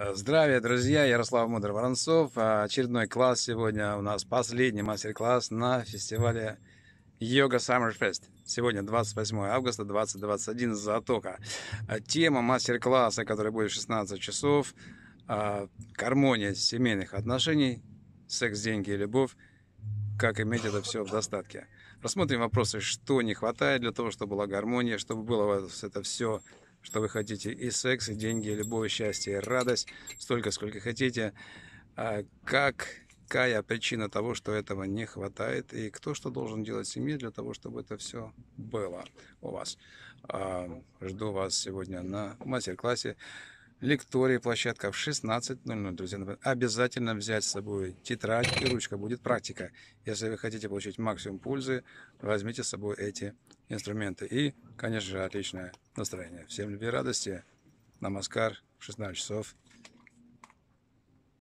Э, здравия, друзья! Ярослав Мудр Воронцов. Очередной класс сегодня у нас, последний мастер-класс на фестивале Йога Summer Fest. Сегодня 28 августа 2021 Затока. Э, тема мастер-класса, который будет в 16 часов, э, гармония семейных отношений, секс, деньги и любовь, как иметь это все в достатке. Рассмотрим вопросы, что не хватает для того, чтобы была гармония, чтобы было это все что вы хотите. И секс, и деньги, и любовь, и счастье, и радость. Столько, сколько хотите. А как какая причина того, что этого не хватает, и кто что должен делать в семье для того, чтобы это все было у вас. А, жду вас сегодня на мастер-классе. Лектории, площадка в 16.00, друзья. Обязательно взять с собой тетрадь и ручка, будет практика. Если вы хотите получить максимум пользы, возьмите с собой эти инструменты. И конечно же, отличное настроение. Всем любви и радости. Намаскар в 16 часов